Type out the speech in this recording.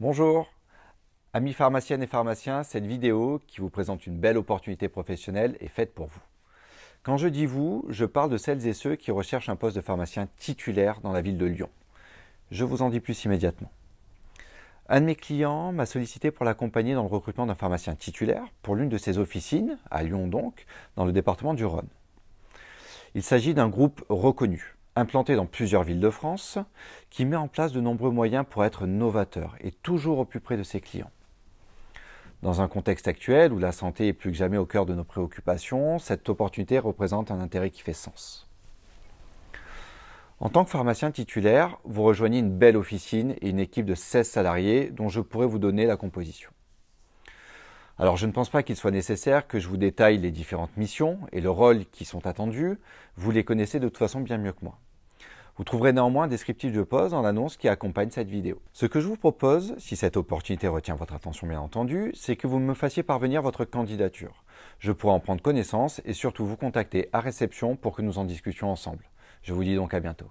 Bonjour, amis pharmaciennes et pharmaciens, cette vidéo qui vous présente une belle opportunité professionnelle est faite pour vous. Quand je dis vous, je parle de celles et ceux qui recherchent un poste de pharmacien titulaire dans la ville de Lyon. Je vous en dis plus immédiatement. Un de mes clients m'a sollicité pour l'accompagner dans le recrutement d'un pharmacien titulaire pour l'une de ses officines, à Lyon donc, dans le département du Rhône. Il s'agit d'un groupe reconnu, implanté dans plusieurs villes de France, qui met en place de nombreux moyens pour être novateur et toujours au plus près de ses clients. Dans un contexte actuel où la santé est plus que jamais au cœur de nos préoccupations, cette opportunité représente un intérêt qui fait sens. En tant que pharmacien titulaire, vous rejoignez une belle officine et une équipe de 16 salariés dont je pourrais vous donner la composition. Alors je ne pense pas qu'il soit nécessaire que je vous détaille les différentes missions et le rôle qui sont attendus, vous les connaissez de toute façon bien mieux que moi. Vous trouverez néanmoins un descriptif de pause dans l'annonce qui accompagne cette vidéo. Ce que je vous propose, si cette opportunité retient votre attention bien entendu, c'est que vous me fassiez parvenir votre candidature. Je pourrai en prendre connaissance et surtout vous contacter à réception pour que nous en discutions ensemble. Je vous dis donc à bientôt.